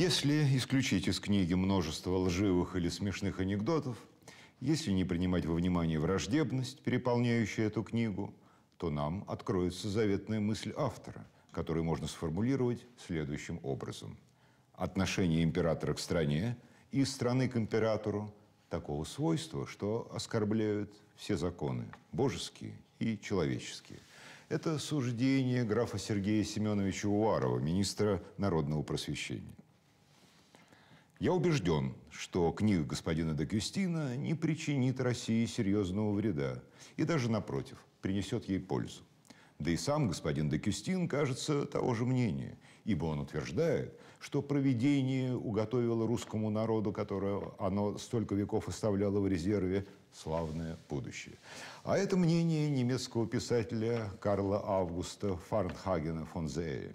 Если исключить из книги множество лживых или смешных анекдотов, если не принимать во внимание враждебность, переполняющую эту книгу, то нам откроется заветная мысль автора, которую можно сформулировать следующим образом. Отношение императора к стране и страны к императору такого свойства, что оскорбляют все законы, божеские и человеческие. Это суждение графа Сергея Семеновича Уварова, министра народного просвещения. Я убежден, что книга господина Дагюстина не причинит России серьезного вреда и даже, напротив, принесет ей пользу. Да и сам господин Дакюстин кажется, того же мнения, ибо он утверждает, что проведение уготовило русскому народу, которое оно столько веков оставляло в резерве, славное будущее. А это мнение немецкого писателя Карла Августа Фарнхагена фон Зее.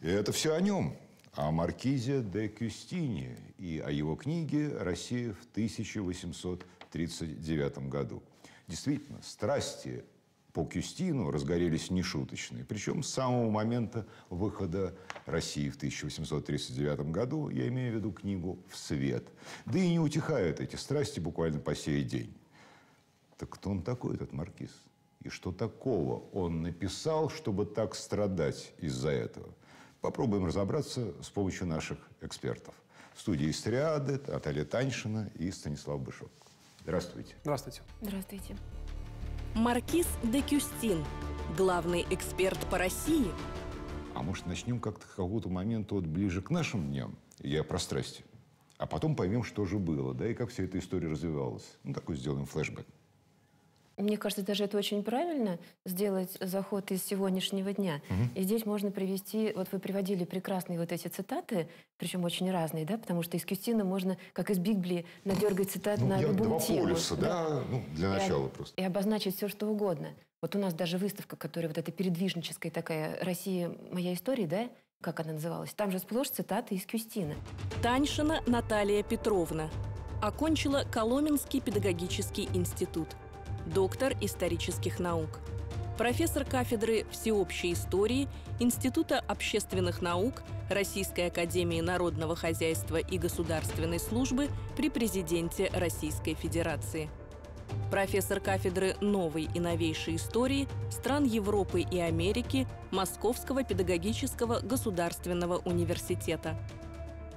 И это все о нем – о маркизе де Кюстине и о его книге «Россия в 1839 году». Действительно, страсти по Кюстину разгорелись нешуточные. Причем с самого момента выхода России в 1839 году, я имею в виду книгу «В свет». Да и не утихают эти страсти буквально по сей день. Так кто он такой, этот маркиз? И что такого он написал, чтобы так страдать из-за этого? Попробуем разобраться с помощью наших экспертов. В Студии Истриады, Наталья Таньшина и Станислав Бышок. Здравствуйте. Здравствуйте. Здравствуйте. Маркиз де Кюстин, главный эксперт по России. А может, начнем как-то какого-то момента вот ближе к нашим дням? Я про страсти. А потом поймем, что же было, да, и как вся эта история развивалась. Ну, такой сделаем флешбэк. Мне кажется, даже это очень правильно сделать заход из сегодняшнего дня. Угу. И здесь можно привести, вот вы приводили прекрасные вот эти цитаты, причем очень разные, да, потому что из Кюстина можно, как из Библии, надергать цитат ну, на я, любую два тему. полюса, да, да ну, для начала просто. И обозначить все, что угодно. Вот у нас даже выставка, которая вот эта передвижническая такая «Россия. Моя история», да, как она называлась, там же сплошь цитаты из Кюстина. Таньшина Наталья Петровна окончила Коломенский педагогический институт – доктор исторических наук. Профессор кафедры всеобщей истории Института общественных наук Российской академии народного хозяйства и государственной службы при президенте Российской Федерации. Профессор кафедры новой и новейшей истории стран Европы и Америки Московского педагогического государственного университета.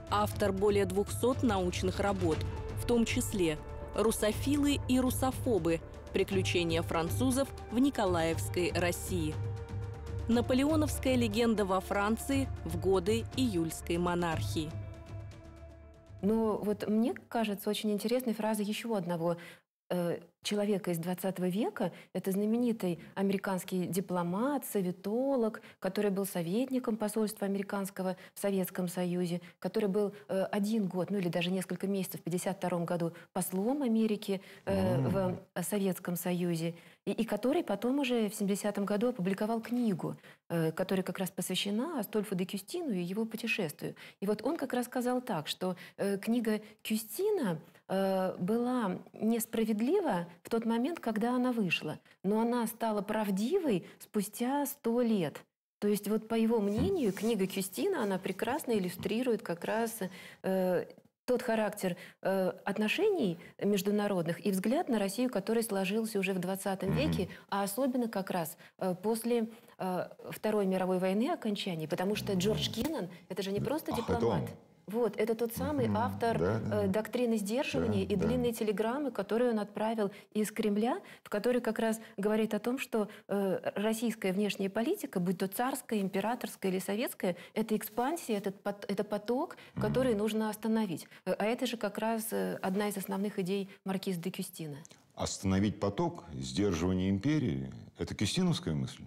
Автор более 200 научных работ, в том числе «Русофилы и русофобы. Приключения французов в Николаевской России. Наполеоновская легенда во Франции в годы июльской монархии. Ну вот мне кажется очень интересной фраза еще одного э, человека из 20 века. Это знаменитый американский дипломат, советолог, который был советником посольства американского в Советском Союзе, который был э, один год, ну или даже несколько месяцев, в 1952 году послом Америки э, mm. в Советском Союзе, и, и который потом уже в 70 году опубликовал книгу, э, которая как раз посвящена Астольфу де Кюстину и его путешествию. И вот он как раз сказал так, что э, книга Кюстина – Э, была несправедлива в тот момент, когда она вышла, но она стала правдивой спустя сто лет. То есть вот по его мнению книга Кюстина, она прекрасно иллюстрирует как раз э, тот характер э, отношений международных и взгляд на Россию, который сложился уже в 20 веке, а особенно как раз э, после э, Второй мировой войны окончания, потому что Джордж Кеннон это же не просто дипломат. Ах, это вот, это тот самый mm-hmm. автор да, э, да. доктрины сдерживания да, и да. длинной телеграммы, которую он отправил из Кремля, в которой как раз говорит о том, что э, российская внешняя политика, будь то царская, императорская или советская, это экспансия, это, это поток, mm-hmm. который нужно остановить. Э, а это же как раз э, одна из основных идей маркиза де Кюстина. Остановить поток, сдерживание империи – это кюстиновская мысль?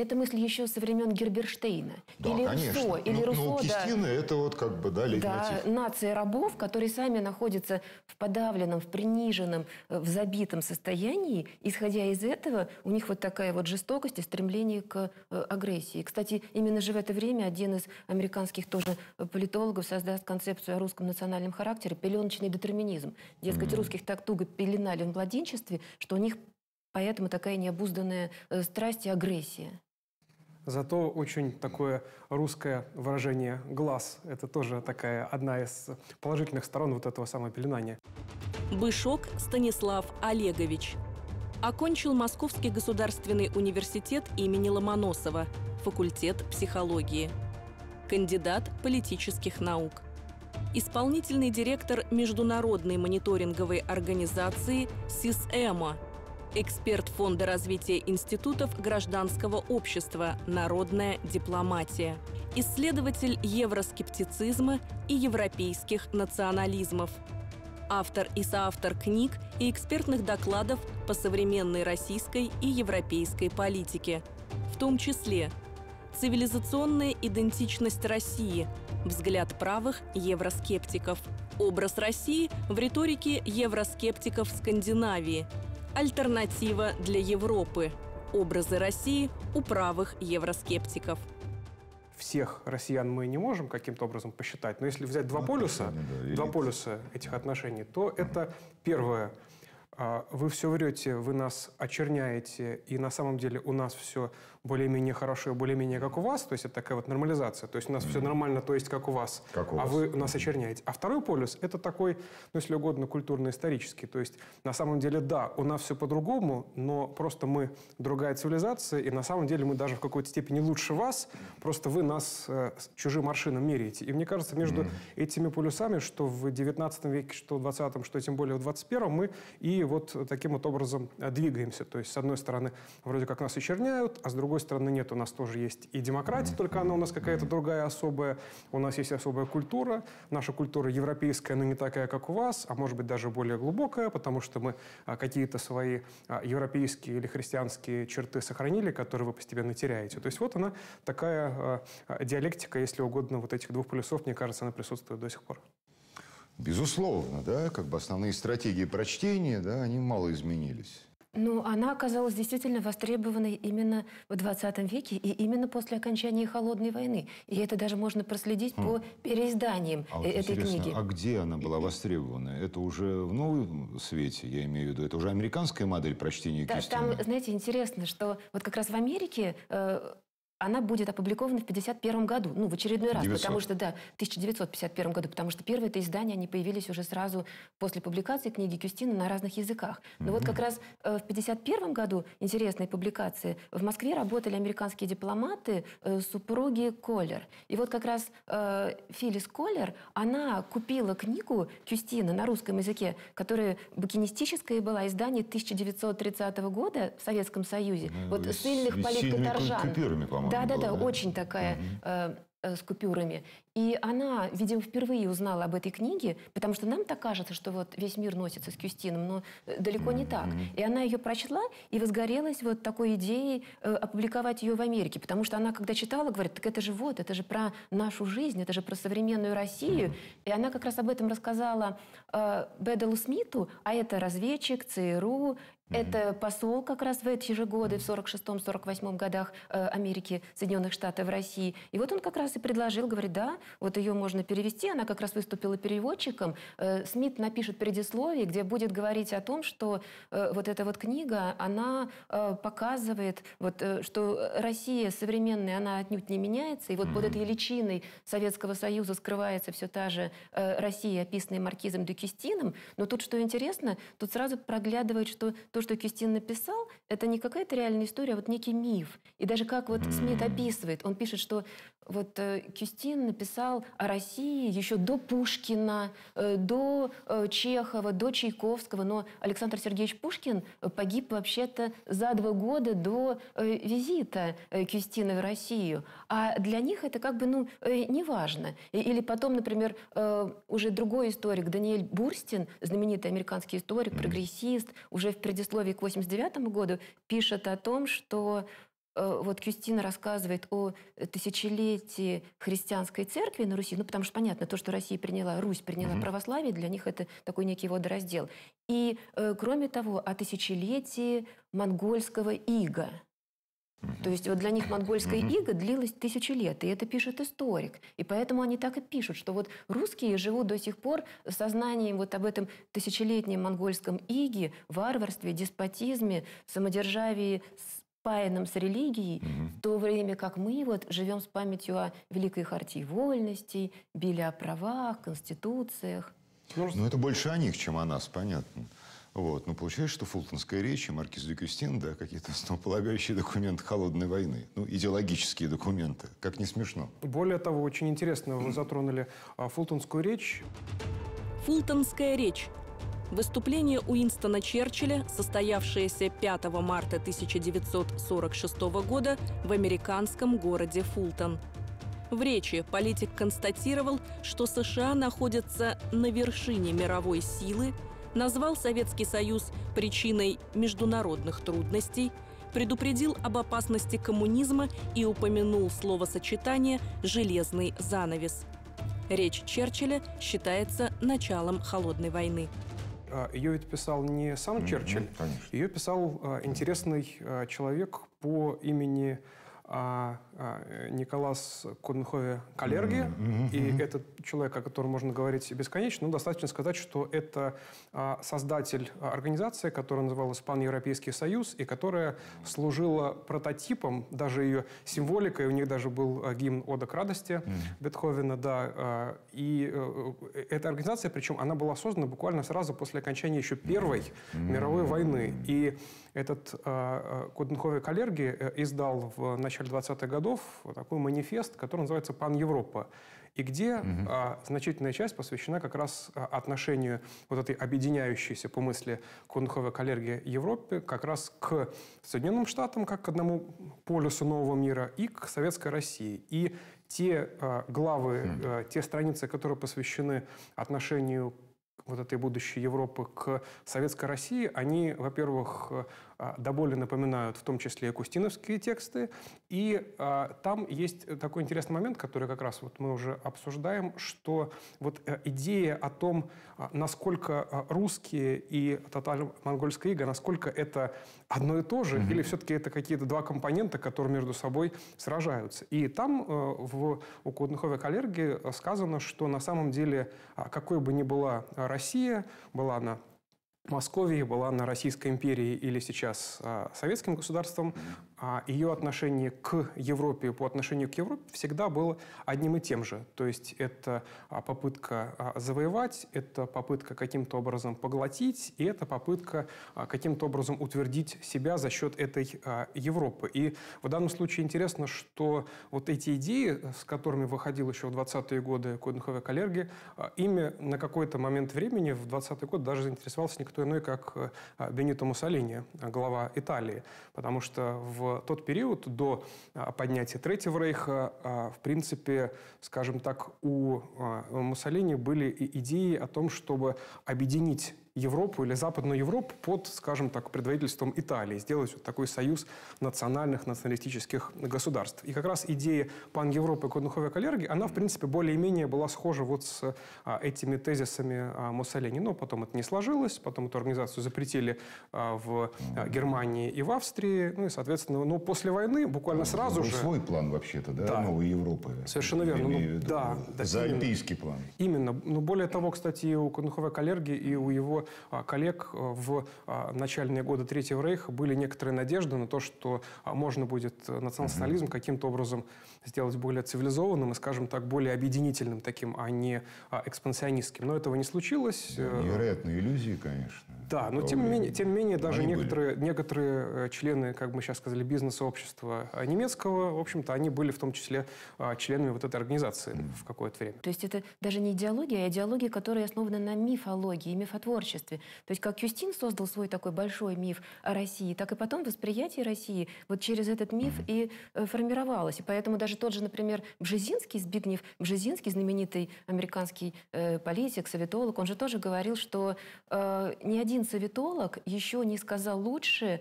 Это мысль еще со времен Герберштейна. Да, или конечно. Руссо, ну, или ну, Руссо, ну, Кистина да. это вот как бы, да, Да, нация рабов, которые сами находятся в подавленном, в приниженном, э, в забитом состоянии. Исходя из этого, у них вот такая вот жестокость и стремление к э, агрессии. Кстати, именно же в это время один из американских тоже политологов создаст концепцию о русском национальном характере пеленочный детерминизм. Дескать, mm. -hmm. русских так туго пеленали в младенчестве, что у них Поэтому такая необузданная э, страсть и агрессия. Зато очень такое русское выражение «глаз» – это тоже такая одна из положительных сторон вот этого самого Бышок Станислав Олегович. Окончил Московский государственный университет имени Ломоносова, факультет психологии. Кандидат политических наук. Исполнительный директор Международной мониторинговой организации СИСЭМО – Эксперт Фонда развития институтов гражданского общества «Народная дипломатия». Исследователь евроскептицизма и европейских национализмов. Автор и соавтор книг и экспертных докладов по современной российской и европейской политике, в том числе «Цивилизационная идентичность России. Взгляд правых евроскептиков», образ России в риторике евроскептиков Скандинавии Альтернатива для Европы. Образы России у правых евроскептиков. Всех россиян мы не можем каким-то образом посчитать, но если взять два ну, полюса, два полюса этих отношений, то это первое – а, вы все врете, вы нас очерняете, и на самом деле у нас все более-менее хорошо, более-менее как у вас, то есть это такая вот нормализация, то есть у нас все нормально, то есть как у вас, как у а вас. вы нас очерняете. А второй полюс – это такой, ну, если угодно, культурно-исторический, то есть на самом деле, да, у нас все по-другому, но просто мы другая цивилизация, и на самом деле мы даже в какой-то степени лучше вас, просто вы нас э, чужим аршином меряете. И мне кажется, между mm. этими полюсами, что в 19 веке, что в 20 что тем более в 21 мы и вот таким вот образом э, двигаемся. То есть, с одной стороны, вроде как нас очерняют, а с другой стороны, нет, у нас тоже есть и демократия, только она у нас какая-то другая особая, у нас есть особая культура, наша культура европейская, но не такая, как у вас, а может быть даже более глубокая, потому что мы а, какие-то свои а, европейские или христианские черты сохранили, которые вы постепенно теряете. То есть вот она такая а, диалектика, если угодно, вот этих двух полюсов, мне кажется, она присутствует до сих пор. Безусловно, да, как бы основные стратегии прочтения, да, они мало изменились. Но ну, она оказалась действительно востребованной именно в 20 веке и именно после окончания Холодной войны. И это даже можно проследить хм. по переизданиям а вот э, этой книги. А где она была востребована? Это уже в новом свете, я имею в виду. Это уже американская модель прочтения да, Кистина. Там, знаете, интересно, что вот как раз в Америке э, она будет опубликована в 1951 году, ну, в очередной раз, 900. потому что, да, в 1951 году, потому что первые-то издания, они появились уже сразу после публикации книги Кюстина на разных языках. Но угу. вот как раз э, в 1951 году интересные публикации. В Москве работали американские дипломаты, э, супруги Коллер. И вот как раз э, Филлис Коллер, она купила книгу Кюстина на русском языке, которая букинистическая была, издание 1930 года в Советском Союзе. Ну, вот сильных политкаторжан. Купюрами, по-моему. Да-да-да, очень такая... Угу с купюрами. И она, видимо, впервые узнала об этой книге, потому что нам так кажется, что вот весь мир носится с Кюстином, но э, далеко не так. И она ее прочла и возгорелась вот такой идеей опубликовать ее в Америке, потому что она, когда читала, говорит, так это же вот, это же про нашу жизнь, это же про современную Россию. И она как раз об этом рассказала э, Бедалу Смиту, а это разведчик, ЦРУ, это посол как раз в эти же годы, в 46-48 годах э, Америки, Соединенных Штатов, России. И вот он как раз и предложил, говорит, да, вот ее можно перевести. Она как раз выступила переводчиком. Э, Смит напишет предисловие, где будет говорить о том, что э, вот эта вот книга, она показывает, вот, что Россия современная, она отнюдь не меняется. И вот mm-hmm. под этой личиной Советского Союза скрывается все та же Россия, описанная маркизом Дюкистином. Но тут, что интересно, тут сразу проглядывает, что то, то, что Кюстин написал, это не какая-то реальная история, а вот некий миф. И даже как вот Смит описывает, он пишет, что вот э, Кюстин написал о России еще до Пушкина, э, до э, Чехова, до Чайковского, но Александр Сергеевич Пушкин погиб вообще-то за два года до визита Кюстина в Россию. А для них это как бы, ну, неважно. Или потом, например, уже другой историк Даниэль Бурстин, знаменитый американский историк, прогрессист, уже в предисловии предисловии к 89 году пишет о том, что э, вот Кюстина рассказывает о тысячелетии христианской церкви на Руси, ну потому что понятно, то, что Россия приняла, Русь приняла угу. православие, для них это такой некий водораздел. И, э, кроме того, о тысячелетии монгольского ига. То есть вот для них монгольская mm ига длилась тысячи лет, и это пишет историк. И поэтому они так и пишут, что вот русские живут до сих пор в сознании вот об этом тысячелетнем монгольском иге, варварстве, деспотизме, самодержавии, спаянном с религией, в то время как мы вот живем с памятью о Великой Хартии Вольностей, Биле о правах, Конституциях. Ну, ну, это больше о них, чем о нас, понятно. Вот. Но ну, получается, что фултонская речь и маркиз де Кюстин, да, какие-то основополагающие документы холодной войны. Ну, идеологические документы. Как не смешно. Более того, очень интересно, вы затронули а, фултонскую речь. Фултонская речь. Выступление Уинстона Черчилля, состоявшееся 5 марта 1946 года в американском городе Фултон. В речи политик констатировал, что США находятся на вершине мировой силы – назвал Советский Союз причиной международных трудностей, предупредил об опасности коммунизма и упомянул словосочетание «железный занавес». Речь Черчилля считается началом холодной войны. А, ее ведь писал не сам mm-hmm, Черчилль, конечно. ее писал а, интересный а, человек по имени а, а, э, Николас Куденхове Калерги. Mm-hmm. И этот человек, о котором можно говорить бесконечно, ну, достаточно сказать, что это а, создатель организации, которая называлась Пан-Европейский Союз, и которая служила прототипом, даже ее символикой, у них даже был э, гимн «Ода к радости» mm-hmm. Бетховена, да. И э, эта организация, причем она была создана буквально сразу после окончания еще Первой мировой войны. И этот э, э, Куденховик Аллерги э, издал в начале 20-х годов такой манифест, который называется «Пан-Европа», и где угу. значительная часть посвящена как раз а, отношению вот этой объединяющейся по мысли Куденховик Аллерги Европе как раз к Соединенным Штатам, как к одному полюсу нового мира, и к Советской России. И те а, главы, хм. те страницы, которые посвящены отношению вот этой будущей Европы к советской России, они, во-первых, э, а, до боли напоминают в том числе кустиновские тексты. И а, там есть такой интересный момент, который как раз вот мы уже обсуждаем, что вот э, идея о том, а, насколько русские и татаро-монгольская ига, насколько это одно и то же, угу. или все-таки это какие-то два компонента, которые между собой сражаются. И там э, в, у Куднуховой коллерги сказано, что на самом деле, какой бы ни была Россия, была она Московии была на Российской империи или сейчас а, советским государством, а ее отношение к Европе по отношению к Европе всегда было одним и тем же. То есть это а, попытка а, завоевать, это попытка каким-то образом поглотить, и это попытка а, каким-то образом утвердить себя за счет этой Европы. И в данном случае интересно, что вот эти идеи, с которыми выходил еще в 20-е годы Койденхове коллеги, ими на какой-то момент времени, в 20-й год, даже заинтересовался никто иной, как Бенито Муссолини, глава Италии. Потому что в тот период до а, поднятия Третьего Рейха, а, в принципе, скажем так, у а, Муссолини были идеи о том, чтобы объединить Европу или Западную Европу под, скажем так, предводительством Италии, сделать вот такой союз национальных, националистических государств. И как раз идея пан-Европы Конуховой коллерги, она, в принципе, более-менее была схожа вот с а, этими тезисами а, Муссолини, но потом это не сложилось, потом эту организацию запретили а, в а, Германии и в Австрии, ну и, соответственно, ну, после войны буквально ну, сразу ну, же... свой план вообще-то, да, да. новой Европы. Совершенно верно. Ну, виду, да, ну, да, Заальпийский план. Именно. Но ну, более того, кстати, и у Конуховой коллерги, и у его а, коллег э, в а, начальные годы Третьего Рейха были некоторые надежды на то, что а, можно будет э, национализм каким-то образом сделать более цивилизованным и, скажем так, более объединительным таким, а не экспансионистским. Но этого не случилось. Э, невероятные иллюзии, конечно. Да, но э, тем не менее, тем менее даже некоторые, некоторые э, члены, как мы сейчас сказали, бизнес общества э, немецкого, в общем-то, они были в том числе а, членами вот этой организации mm. в какое-то время. То есть это даже не идеология, а идеология, которая основана на мифологии, мифотворчестве. То есть как Юстин создал свой такой большой миф о России, так и потом восприятие России вот через этот миф mm. и формировалось. И поэтому даже тот же, например, Бжезинский, Збигнев Бжезинский, знаменитый американский э, политик, советолог, он же тоже говорил, что э, ни один один советолог еще не сказал лучше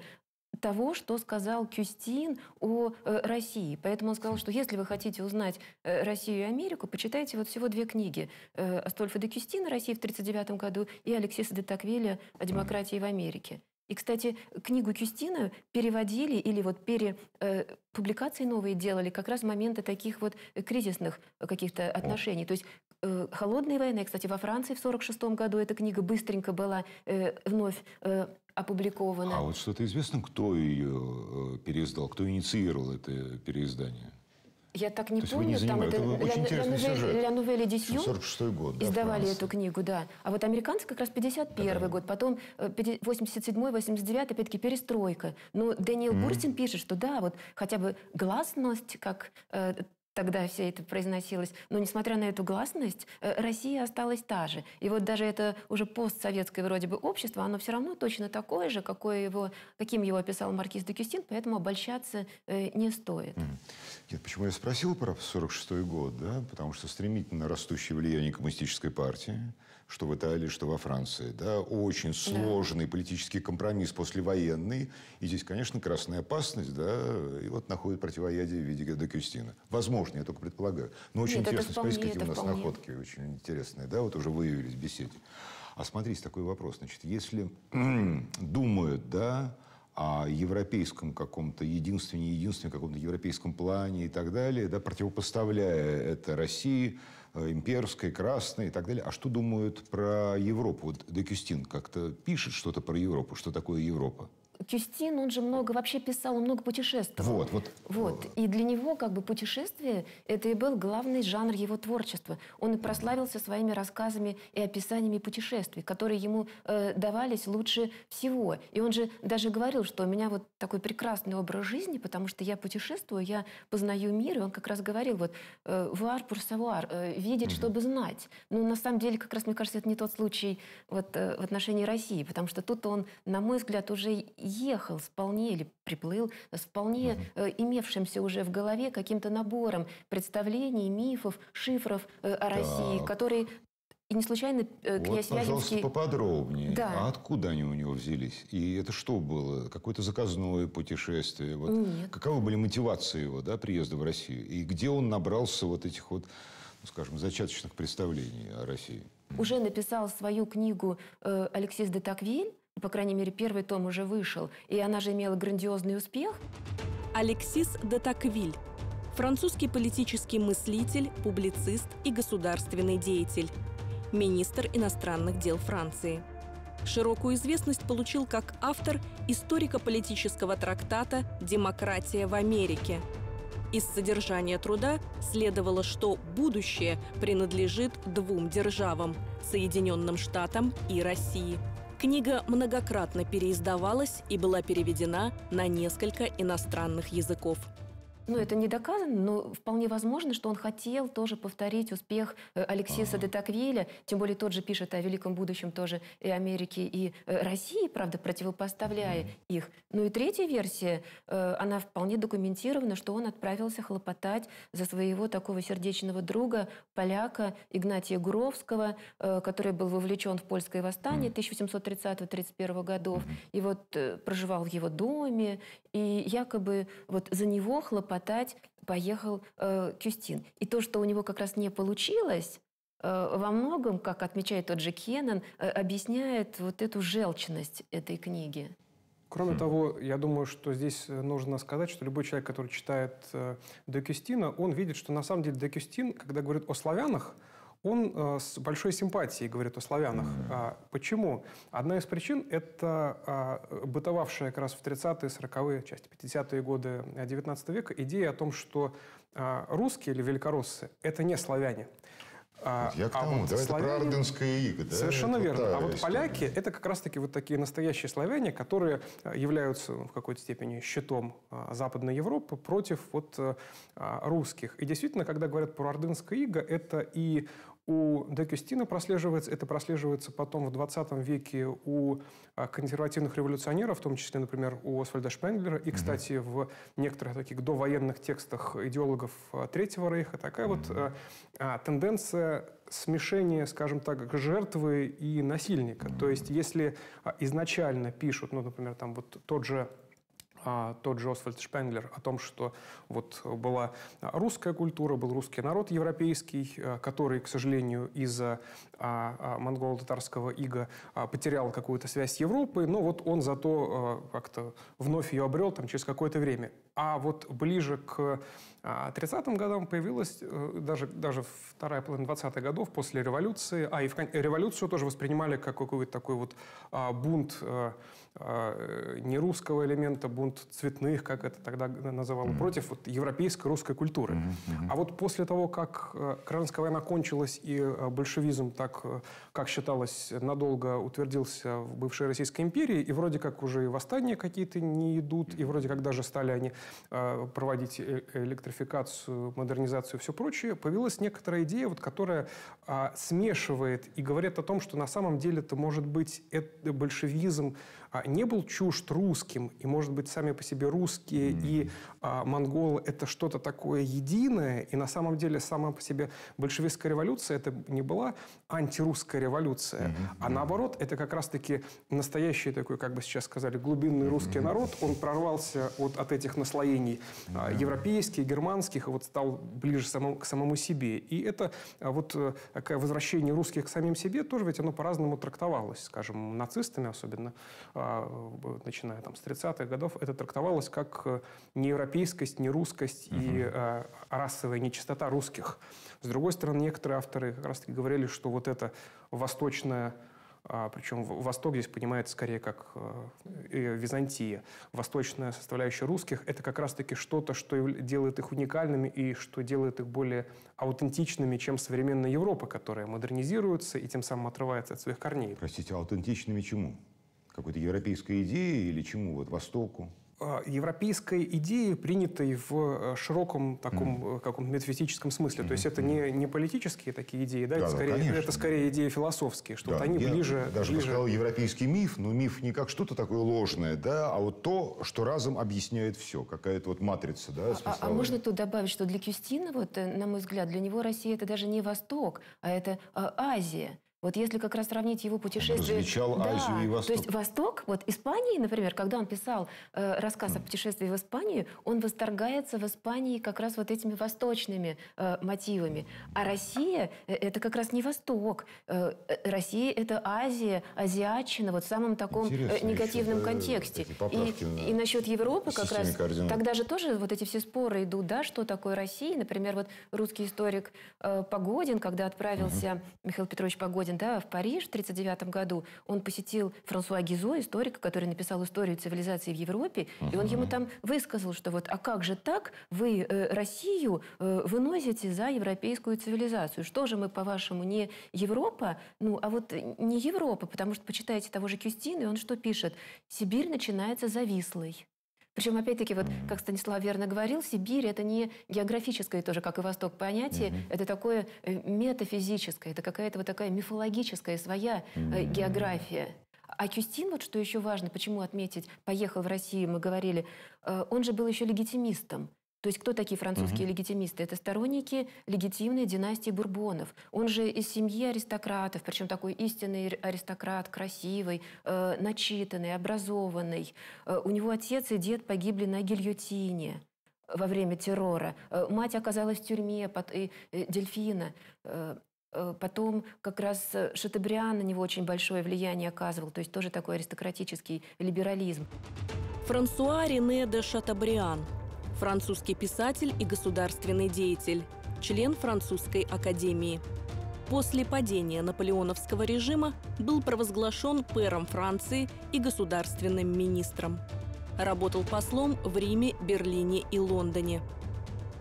того, что сказал Кюстин о э, России. Поэтому он сказал, что если вы хотите узнать э, Россию и Америку, почитайте вот всего две книги. Э, Астольфа де Кюстина «Россия в 1939 году» и Алексиса де Таквиля «О демократии в Америке». И, кстати, книгу Кюстина переводили или вот пере, э, публикации новые делали как раз в моменты таких вот кризисных каких-то отношений. То есть Э, холодной войны. Кстати, во Франции в 1946 году эта книга быстренько была э, вновь э, опубликована. А вот что-то известно, кто ее э, переиздал, кто инициировал это переиздание? Я так не помню. там это, очень интересный сюжет. «Ля Нувели Дисью» год, издавали эту книгу, да. А вот американцы как раз 51 да, год, потом 87-й, э, 89-й, опять-таки перестройка. Но Дэниел mm-hmm. Бурстин пишет, что да, вот хотя бы гласность как э, тогда все это произносилось. Но несмотря на эту гласность, э, Россия осталась та же. И вот даже это уже постсоветское вроде бы общество, оно все равно точно такое же, какое его, каким его описал маркиз Декюстин, поэтому обольщаться э, не стоит. Нет, почему я спросил про 46 год, да? Потому что стремительно растущее влияние коммунистической партии, что в Италии, что во Франции. Да? Очень сложный да. политический компромисс послевоенный. И здесь, конечно, красная опасность. Да? И вот находит противоядие в виде Геда Кюстина. Возможно, я только предполагаю. Но очень Нет, интересно. Смотрите, какие у нас вполне. находки очень интересные. Да? Вот уже выявились в беседе. А смотрите, такой вопрос. Значит, если думают, да, о европейском каком-то единственном, единственном каком-то европейском плане и так далее, да, противопоставляя это России, Э, имперской, красной и так далее. А что думают про Европу? Вот Декюстин как-то пишет что-то про Европу, что такое Европа? Кюстин, он же много вообще писал, он много путешествовал. Вот, вот. Вот. И для него как бы путешествие – это и был главный жанр его творчества. Он и прославился своими рассказами и описаниями путешествий, которые ему э, давались лучше всего. И он же даже говорил, что у меня вот такой прекрасный образ жизни, потому что я путешествую, я познаю мир. И он как раз говорил вот э, «voir pour savoir», э, видеть чтобы знать». Но ну, на самом деле, как раз, мне кажется, это не тот случай вот, э, в отношении России, потому что тут он, на мой взгляд, уже ехал с вполне или приплыл с вполне угу. э, имевшимся уже в голове каким-то набором представлений, мифов, шифров э, о России, так. которые и не случайно э, князь вот, пожалуйста, поподробнее. Да. А откуда они у него взялись? И это что было? Какое-то заказное путешествие? Вот. Нет. Каковы были мотивации его да, приезда в Россию? И где он набрался вот этих вот, ну, скажем, зачаточных представлений о России? Уже написал свою книгу э, Алексис де Таквиль, по крайней мере, первый том уже вышел, и она же имела грандиозный успех. Алексис де Таквиль. Французский политический мыслитель, публицист и государственный деятель. Министр иностранных дел Франции. Широкую известность получил как автор историко-политического трактата «Демократия в Америке». Из содержания труда следовало, что будущее принадлежит двум державам – Соединенным Штатам и России – Книга многократно переиздавалась и была переведена на несколько иностранных языков. Ну, это не доказано, но вполне возможно, что он хотел тоже повторить успех э, Алексиса ага. де Таквиля, тем более тот же пишет о великом будущем тоже и Америки, и э, России, правда, противопоставляя ага. их. Ну и третья версия, э, она вполне документирована, что он отправился хлопотать за своего такого сердечного друга, поляка Игнатия Гуровского, который был вовлечен в польское восстание 1830 31 годов, и вот проживал в его доме, и якобы вот за него хлопотал хватать, поехал э, Кюстин. И то, что у него как раз не получилось, э, во многом, как отмечает тот же Кеннон, э, объясняет вот эту желчность этой книги. Кроме хм. того, я думаю, что здесь э, нужно сказать, что любой человек, который читает э, Декюстина, он видит, что на самом деле Декюстин, когда говорит о славянах, он э, с большой симпатией говорит о славянах. Mm-hmm. Почему? Одна из причин – это а, бытовавшая как раз в 30-е, 40-е, части 50-е годы XIX э, века идея о том, что а, русские или великороссы – это не славяне. А, Я к тому, а вот да, славяне... это про иго. Да? Совершенно это верно. А вот история. поляки – это как раз-таки вот такие настоящие славяне, которые э, являются ну, в какой-то степени щитом Западной Европы против вот русских. И действительно, когда говорят про Арденское иго, это и у Декюстина прослеживается, это прослеживается потом в 20 веке у а, консервативных революционеров, в том числе, например, у Освальда Шпенглера, и, кстати, mm-hmm. в некоторых таких довоенных текстах идеологов а, Третьего Рейха такая mm-hmm. вот а, а, тенденция смешение, скажем так, жертвы и насильника. Mm-hmm. То есть, если изначально пишут, ну, например, там вот тот же а, тот же Освальд Шпенглер о том, что вот была русская культура, был русский народ европейский, э, который, к сожалению, из-за а, а монголо-татарского ига а, потерял какую-то связь с Европой, но вот он зато а, как-то вновь ее обрел там, через какое-то время. А вот ближе к 30-м годам появилась э, даже, даже вторая половина 20-х годов после революции, а и в, революцию тоже воспринимали как какой-то такой вот бунт э, э, не русского элемента, бунт цветных, как это тогда называло, mm-hmm. против вот, европейской русской культуры. Mm-hmm. Mm-hmm. А вот после того, как гражданская война кончилась и большевизм так как, э, как считалось, надолго утвердился в бывшей Российской империи, и вроде как уже и восстания какие-то не идут, и вроде как даже стали они э, проводить э, электрификацию, модернизацию и все прочее, появилась некоторая идея, вот, которая а, смешивает и говорит о том, что на самом деле это может быть это большевизм, а не был чужд русским, и, может быть, сами по себе русские mm-hmm. и а, монголы – это что-то такое единое, и на самом деле сама по себе большевистская революция – это не была антирусская революция, mm-hmm. а наоборот, это как раз-таки настоящий такой, как бы сейчас сказали, глубинный mm-hmm. русский народ, он прорвался от, от этих наслоений mm-hmm. европейских, германских, и вот стал ближе самому, к самому себе. И это а, вот э, такое возвращение русских к самим себе тоже ведь оно по-разному трактовалось, скажем, нацистами особенно, начиная там, с 30-х годов, это трактовалось как э, неевропейскость, нерусскость угу. и э, расовая нечистота русских. С другой стороны, некоторые авторы как раз-таки говорили, что вот это восточная а, причем Восток здесь понимается скорее как э, Византия. Восточная составляющая русских – это как раз-таки что-то, что делает их уникальными и что делает их более аутентичными, чем современная Европа, которая модернизируется и тем самым отрывается от своих корней. Простите, а аутентичными чему? какой-то европейской идее или чему? Вот Востоку? А, европейской идеи, принятой в э, широком таком mm. Э, каком метафизическом смысле. Mm. То есть это не, не политические такие идеи, да, да это, скорее, конечно. это скорее идеи философские, что да. вот они Я ближе... даже ближе... сказал европейский миф, но миф не как что-то такое ложное, да, а вот то, что разом объясняет все, какая-то вот матрица, да, а, а, а можно тут добавить, что для Кюстина, вот, э, на мой взгляд, для него Россия это даже не Восток, а это Азия. Вот если как раз сравнить его путешествие... Он да, Азию и Восток. То есть Восток, вот Испании, например, когда он писал э, рассказ о путешествии в Испанию, он восторгается в Испании как раз вот этими восточными э, мотивами. А Россия э, это как раз не Восток. Э, э Россия это Азия, азиатчина, вот в самом таком э, негативном еще, да, контексте. И, на... и насчет Европы как раз... Координат. Тогда же тоже вот эти все споры идут, да, что такое Россия. Например, вот русский историк э, Погодин, когда отправился, mm Михаил Петрович Погодин, Гагарин да, в Париж в 1939 году, он посетил Франсуа Гизо, историка, который написал историю цивилизации в Европе, uh-huh. и он ему там высказал, что вот, а как же так вы э, Россию э, выносите за европейскую цивилизацию? Что же мы, по-вашему, не Европа, ну, а вот не Европа, потому что почитайте того же Кюстина, и он что пишет? Сибирь начинается завислой. Причем, опять-таки, вот как Станислав верно говорил, Сибирь – это не географическое тоже, как и Восток, понятие, угу. это такое э, метафизическое, это какая-то вот такая мифологическая своя э, география. А Кюстин, вот что еще важно, почему отметить, поехал в Россию, мы говорили, э, он же был еще легитимистом. То есть кто такие французские угу. легитимисты? Это сторонники легитимной династии Бурбонов. Он же из семьи аристократов, причем такой истинный аристократ, красивый, э, начитанный, образованный. Э, у него отец и дед погибли на гильотине во время террора. Э, мать оказалась в тюрьме под э, э, Дельфина. Э, э, Потом как раз э, Шатебриан на него очень большое влияние оказывал, то есть тоже такой аристократический либерализм. Франсуа Рене де Шатабриан французский писатель и государственный деятель, член Французской академии. После падения наполеоновского режима был провозглашен пэром Франции и государственным министром. Работал послом в Риме, Берлине и Лондоне.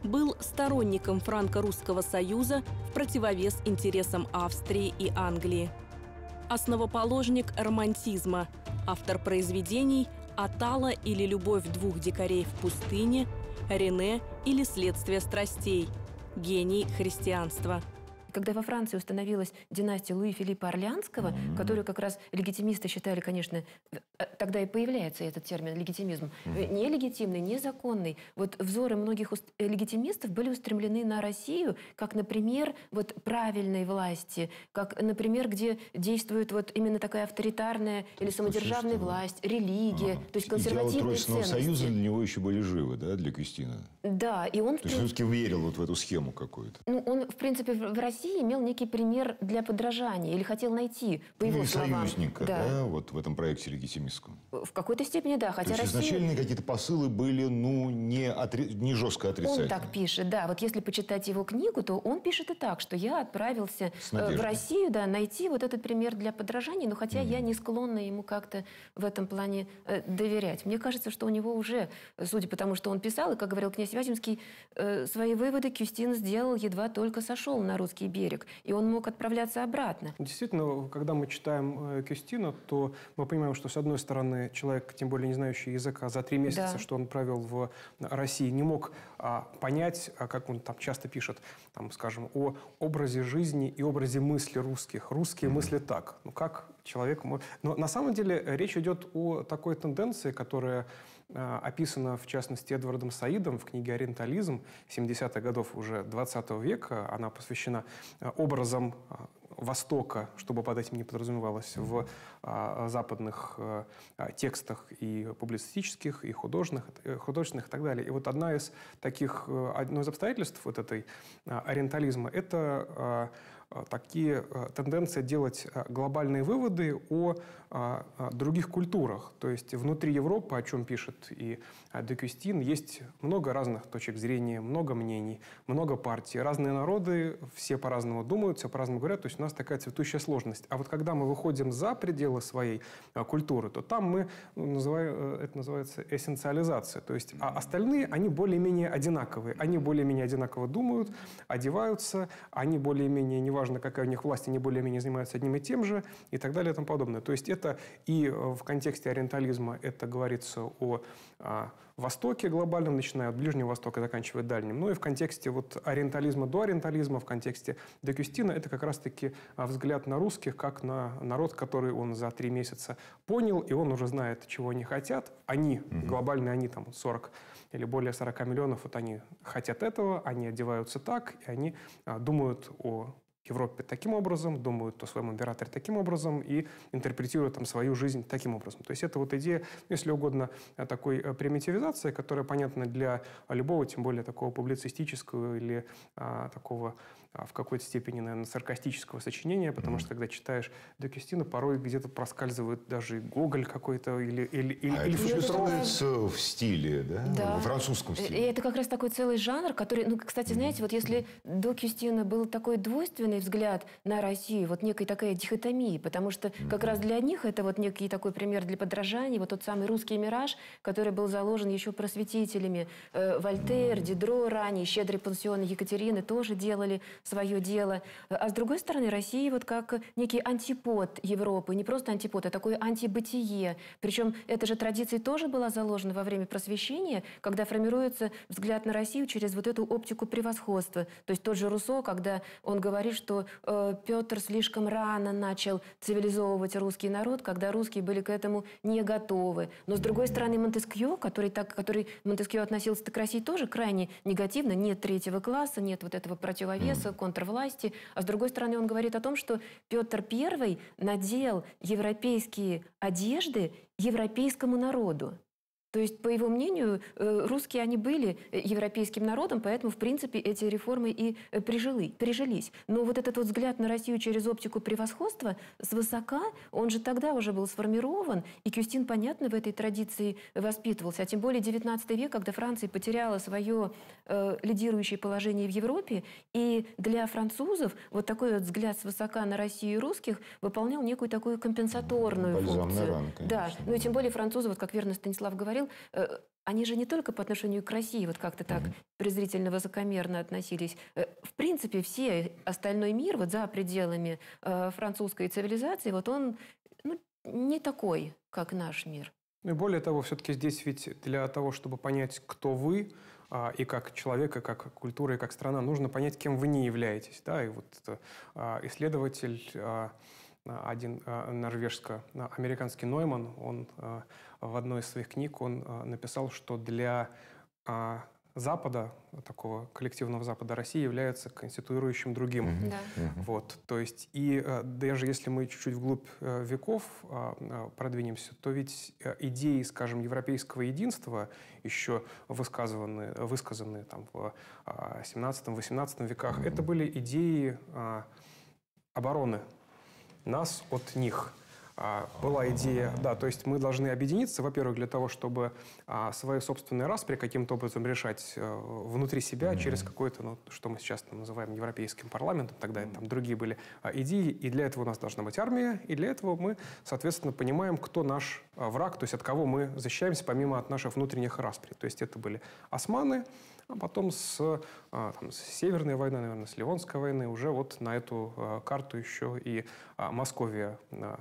Был сторонником Франко-Русского союза в противовес интересам Австрии и Англии. Основоположник романтизма, автор произведений «Атала» или «Любовь двух дикарей в пустыне», Рене или «Следствие страстей», гений христианства – когда во Франции установилась династия Луи Филиппа Орлеанского, mm-hmm. которую как раз легитимисты считали, конечно, э, тогда и появляется этот термин легитимизм, mm-hmm. нелегитимный, незаконный. Вот взоры многих уст... Э, легитимистов были устремлены на Россию, как, например, вот правильной власти, как, например, где действует вот именно такая авторитарная то или самодержавная власть, религия, ага. то есть консервативные Идеалы ценности. Союза для него еще были живы, да, для Кристины? Да, и он... То есть, он верил вот в эту схему какую-то? Ну, он, в принципе, в России России имел некий пример для подражания или хотел найти, по ну, его ну, словам. союзника, да. да, вот в этом проекте легитимистском. В какой-то степени, да, хотя То есть Россия... изначальные какие-то посылы были, ну, не, отри... не жестко отрицательные. Он так пишет, да. Вот если почитать его книгу, то он пишет и так, что я отправился э, в Россию, да, найти вот этот пример для подражания, но хотя угу. я не склонна ему как-то в этом плане э, доверять. Мне кажется, что у него уже, судя по тому, что он писал, и, как говорил князь Вяземский, э, свои выводы Кюстин сделал, едва только сошел на русский Кавказский берег, и он мог отправляться обратно. Действительно, когда мы читаем э, Кюстина, то мы понимаем, что, с одной стороны, человек, тем более не знающий языка, за три месяца, да. что он провел в э, России, не мог а, понять, а, как он там часто пишет, там, скажем, о образе жизни и образе мысли русских. Русские mm-hmm. мысли так. Ну, как человек... Мог... Но на самом деле э, речь идет о такой тенденции, которая а, описана, в частности, Эдвардом Саидом в книге «Ориентализм» 70-х годов уже 20 го века. Она посвящена а, образам а, Востока, чтобы под этим не подразумевалось в западных текстах и публицистических, и художественных, художественных и так далее. И вот одна из таких, одно из обстоятельств вот этой ориентализма – это такие тенденции делать глобальные выводы о о, о других культурах. То есть внутри Европы, о чем пишет и э, Декюстин, есть много разных точек зрения, много мнений, много партий, разные народы, все по-разному думают, все по-разному говорят, то есть у нас такая цветущая сложность. А вот когда мы выходим за пределы своей э, культуры, то там мы, ну, называю, э, это называется эссенциализация, то есть а остальные, они более-менее одинаковые, они более-менее одинаково думают, одеваются, они более-менее, неважно какая у них власть, они более-менее занимаются одним и тем же и так далее и тому подобное. То есть это это и э, в контексте ориентализма это говорится о, а, Востоке глобальном, начиная от Ближнего Востока, и заканчивая Дальним. Ну и в контексте вот ориентализма до ориентализма, в контексте Декюстина, это как раз-таки а, взгляд на русских, как на народ, который он за три месяца понял, и он уже знает, чего они хотят. Они, угу. глобальные они, там 40 или более 40 миллионов, вот они хотят этого, они одеваются так, и они а, думают о Европе таким образом, думают о своем императоре таким образом и интерпретируют там свою жизнь таким образом. То есть это вот идея, если угодно, э, такой э, примитивизации, которая понятна для любого, тем более такого публицистического или а, такого а, в какой-то степени, наверное, саркастического сочинения, потому mm-hmm. что, когда читаешь Декюстина, порой где-то проскальзывает даже Гоголь какой-то или или или, а или это строится в стиле, да? да, в французском э, стиле. И э, это как раз такой целый жанр, который, ну, кстати, mm-hmm. знаете, вот если mm-hmm. до был такой двойственный взгляд на Россию, вот некая такая дихотомия, потому что mm-hmm. как раз для них это вот некий такой пример для подражания, вот тот самый русский мираж, который был заложен еще просветителями, э, Вольтер, Дидро ранее, щедрый пансион Екатерины тоже делали свое дело. А с другой стороны, Россия вот как некий антипод Европы, не просто антипод, а такое антибытие. Причем эта же традиция тоже была заложена во время просвещения, когда формируется взгляд на Россию через вот эту оптику превосходства. То есть тот же Руссо, когда он говорит, что э, Петр слишком рано начал цивилизовывать русский народ, когда русские были к этому не готовы. Но с другой стороны, Монтескью, который так, который Монтескью относился к России тоже крайне негативно, нет третьего класса, нет вот этого противовеса, вопросы контрвласти, а с другой стороны он говорит о том, что Петр I надел европейские одежды европейскому народу. То есть, по его мнению, э, русские они были э, европейским народом, поэтому, в принципе, эти реформы и э, прижили, прижились. Но вот этот вот взгляд на Россию через оптику превосходства свысока, он же тогда уже был сформирован, и Кюстин, понятно, в этой традиции воспитывался. А тем более 19 век, когда Франция потеряла свое э, лидирующее положение в Европе, и для французов вот такой вот взгляд свысока на Россию и русских выполнял некую такую компенсаторную Бальзам функцию. Ран, конечно, да, ну и тем более французы, вот как верно Станислав говорил, Э, они же не только по отношению к России вот как-то так презрительно высокомерно относились. Э, в принципе, все остальной мир вот за пределами э, французской цивилизации, вот он ну, не такой, как наш мир. Ну и более того, все-таки здесь ведь для того, чтобы понять, кто вы, а, и как человек, и как культура, и как страна, нужно понять, кем вы не являетесь. Да? И вот а, исследователь... А, один э, норвежско-американский Нойман, он э, в одной из своих книг он э, написал, что для Запада, такого коллективного Запада России, является конституирующим другим. Mm-hmm. Mm-hmm. Вот, то есть, и даже если мы чуть-чуть вглубь веков продвинемся, то ведь идеи, скажем, европейского единства, еще высказаны, высказанные там, в 17-18 веках, mm-hmm. это были идеи обороны нас от них. А, была идея, да, то есть мы должны объединиться, во-первых, для того, чтобы а, свои собственные распри каким-то образом решать э, внутри себя mm-hmm. через какое-то, ну, что мы сейчас там, называем Европейским парламентом, тогда mm-hmm. там другие были а, идеи, и для этого у нас должна быть армия, и для этого мы, соответственно, понимаем, кто наш враг, то есть от кого мы защищаемся, помимо от наших внутренних распри. То есть это были османы, а потом с, а, там, с Северной войны, наверное, с Ливонской войны уже вот на эту а, карту еще и а, Московия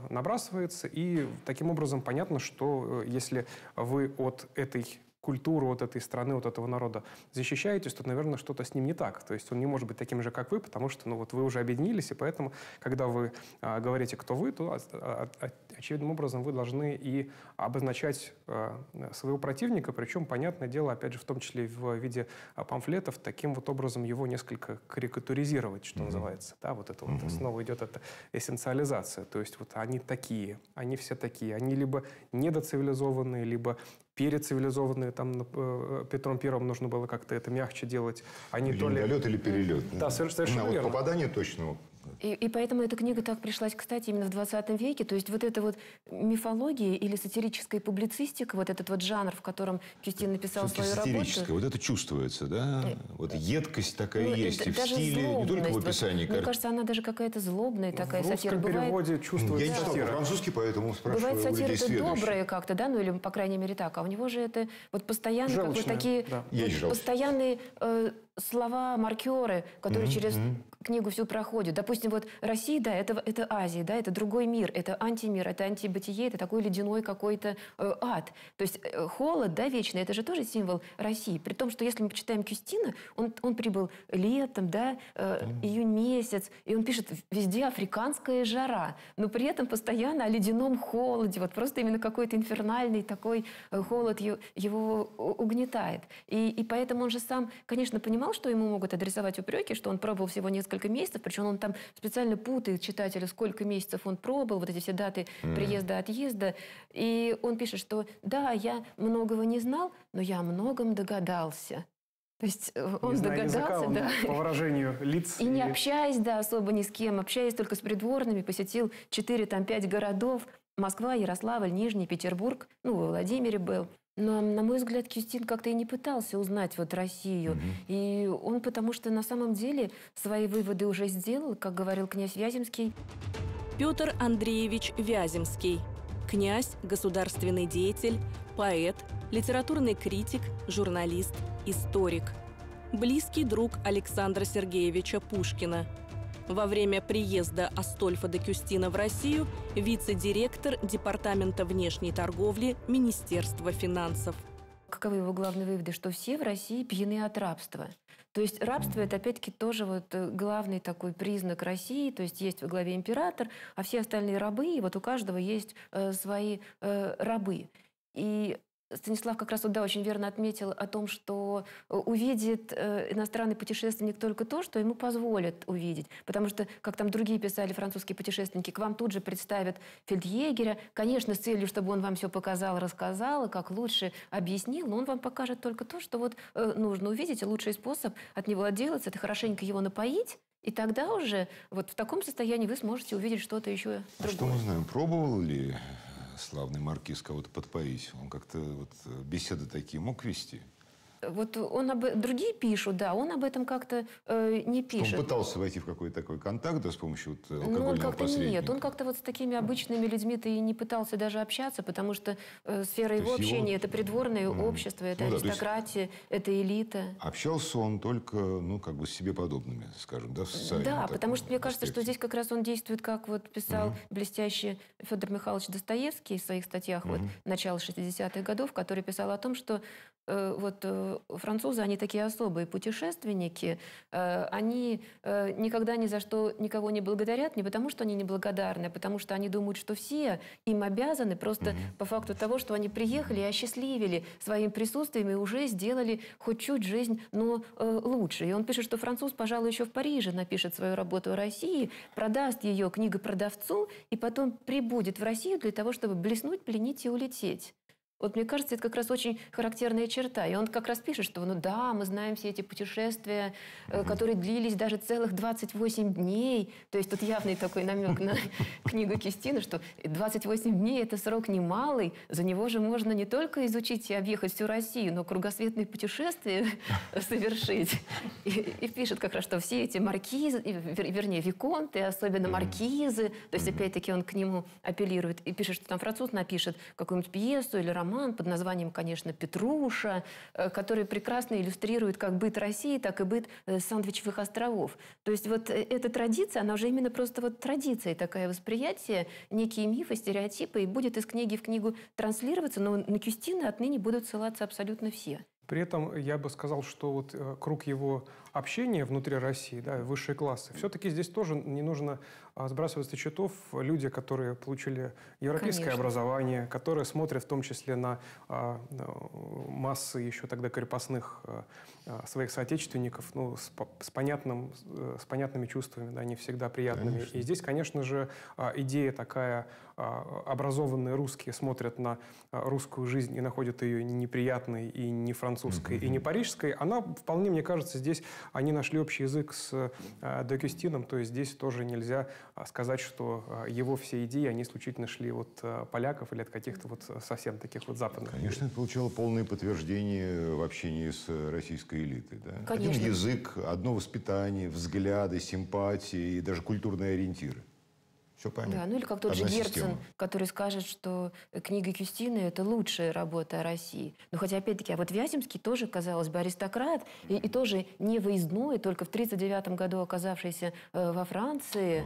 набрасывается. И таким образом понятно, что э, если вы от этой культуру вот этой страны, вот этого народа защищаетесь, то, наверное, что-то с ним не так. То есть он не может быть таким же, как вы, потому что ну, вот вы уже объединились, и поэтому, когда вы а, говорите, кто вы, то от, от, очевидным образом вы должны и обозначать э, своего противника, причем, понятное дело, опять же, в том числе в виде э, памфлетов, таким вот образом его несколько карикатуризировать, что mm-hmm. называется. Да, вот это mm-hmm. вот снова идет эта эссенциализация. То есть вот они такие, они все такие. Они либо недоцивилизованные, либо перецивилизованные, там э, Петром Первым нужно было как-то это мягче делать. Они или то ли... или перелет. Да, совершенно, совершенно верно. Вот попадание точного и, и поэтому эта книга так пришлась, кстати, именно в 20 веке. То есть вот эта вот мифология или сатирическая публицистика, вот этот вот жанр, в котором Кюстин написал свою работу. Вот это чувствуется, да? Э, вот едкость такая ну, есть. И в стиле, не только в описании вот, кар... Мне кажется, она даже какая-то злобная такая в сатира. В переводе чувствуется Я не читал французский, поэтому спрашиваю Бывает сатира это добрая как-то, да? Ну или, по крайней мере, так. А у него же это вот постоянно как бы такие... Да. Вот, постоянные... Э, слова, маркеры, которые mm-hmm. через книгу всю проходят. Допустим, вот Россия, да, это, это Азия, да, это другой мир, это антимир, это антибытие, это такой ледяной какой-то э, ад. То есть э, холод, да, вечный, это же тоже символ России. При том, что если мы почитаем Кюстина, он, он прибыл летом, да, э, mm-hmm. июнь месяц, и он пишет везде африканская жара, но при этом постоянно о ледяном холоде, вот просто именно какой-то инфернальный такой э, холод его, его угнетает. И, и поэтому он же сам, конечно, понимал, знал, что ему могут адресовать упреки, что он пробовал всего несколько месяцев, причем он там специально путает читателя, сколько месяцев он пробовал, вот эти все даты приезда, отъезда. И он пишет, что да, я многого не знал, но я о многом догадался. То есть э, он не догадался, языка, он, да. По выражению лиц. И, и не общаясь, да, особо ни с кем, общаясь только с придворными, посетил 4-5 городов. Москва, Ярославль, Нижний, Петербург, ну, во Владимире был. Но, на мой взгляд, Кюстин как-то и не пытался узнать вот Россию. Угу. И он потому что на самом деле свои выводы уже сделал, как говорил князь Вяземский. Петр Андреевич Вяземский. Князь, государственный деятель, поэт, литературный критик, журналист, историк. Близкий друг Александра Сергеевича Пушкина – во время приезда Астольфа де Кюстина в Россию вице-директор Департамента внешней торговли Министерства финансов. Каковы его главные выводы? Что все в России пьяны от рабства. То есть рабство – это, опять-таки, тоже вот э, главный такой признак России. То есть есть во главе император, а все остальные рабы, и вот у каждого есть э, свои э, рабы. И Станислав как раз вот, да, очень верно отметил о том, что э, увидит э, иностранный путешественник только то, что ему позволят увидеть. Потому что, как там другие писали французские путешественники, к вам тут же представят фельдъегеря, конечно, с целью, чтобы он вам все показал, рассказал, и как лучше объяснил, но он вам покажет только то, что вот э, нужно увидеть, и лучший способ от него отделаться – это хорошенько его напоить, и тогда уже вот в таком состоянии вы сможете увидеть что-то еще другое. а Что мы знаем, пробовал ли славный маркиз кого-то подпоить. Он как-то вот э, беседы такие мог вести. Вот он об... другие пишут, да, он об этом как-то э, не пишет. Он пытался войти в какой-то такой контакт, да, с помощью вот ну, алкогольного Но он как-то нет, он как-то вот с такими обычными людьми-то и не пытался даже общаться, потому что э, сфера то его общения его... – это придворное mm. общество, это ну, аристократия, есть... это элита. Общался он только, ну, как бы с себе подобными, скажем, да, в социальном Да, таком, потому что мне кажется, что здесь как раз он действует, как вот писал mm. блестящий Федор Михайлович Достоевский в своих статьях mm. вот начала 60-х годов, который писал о том, что э, вот э, французы, они такие особые путешественники. Э, они э, никогда ни за что никого не благодарят, не потому что они неблагодарны, а потому что они думают, что все им обязаны просто угу. по факту того, что они приехали и осчастливили своим присутствием и уже сделали хоть чуть жизнь, но э, лучше. И он пишет, что француз, пожалуй, еще в Париже напишет свою работу о России, продаст ее книгу продавцу и потом прибудет в Россию для того, чтобы блеснуть, пленить и улететь. Вот мне кажется, это как раз очень характерная черта. И он как раз пишет, что ну да, мы знаем все эти путешествия, э, которые длились даже целых 28 дней. То есть тут явный такой намек на книгу Кистина, что 28 дней – это срок немалый. За него же можно не только изучить и объехать всю Россию, но кругосветные путешествия совершить. И, и пишет как раз, что все эти маркизы, вернее, виконты, особенно маркизы, то есть опять-таки он к нему апеллирует и пишет, что там француз напишет какую-нибудь пьесу или роман роман под названием, конечно, «Петруша», э, который прекрасно иллюстрирует как быт России, так и быт э, Сандвичевых островов. То есть вот э, эта традиция, она уже именно просто вот традиция, такое восприятие, некие мифы, стереотипы, и будет из книги в книгу транслироваться, но на Кюстина отныне будут ссылаться абсолютно все. При этом я бы сказал, что вот круг его общение внутри России, да, высшие классы, все-таки здесь тоже не нужно а, сбрасывать со счетов люди, которые получили европейское Конечно. образование, которые смотрят в том числе на а, э, массы еще тогда крепостных а, своих соотечественников, ну, с, с, понятным, э, с понятными чувствами, да, не всегда приятными. Конечно. И здесь, конечно же, идея такая, образованные русские смотрят на русскую жизнь и находят ее неприятной и не французской, mm-hmm. и не парижской, она вполне, мне кажется, здесь они нашли общий язык с э, Дагюстином, то есть здесь тоже нельзя а, сказать, что э, его все идеи, они исключительно шли от э, поляков или от каких-то вот совсем таких вот западных. Конечно, это получало полное подтверждение в общении с российской элитой. Да? Конечно. Один язык, одно воспитание, взгляды, симпатии и даже культурные ориентиры. Все понятно. Да, ну или как тот Одна же Герцен, система. который скажет, что э, книга Кюстины – это лучшая работа о России. Ну хотя, опять-таки, а вот Вяземский тоже, казалось бы, аристократ, и, и тоже не выездной, только в 1939 году оказавшийся э, во Франции,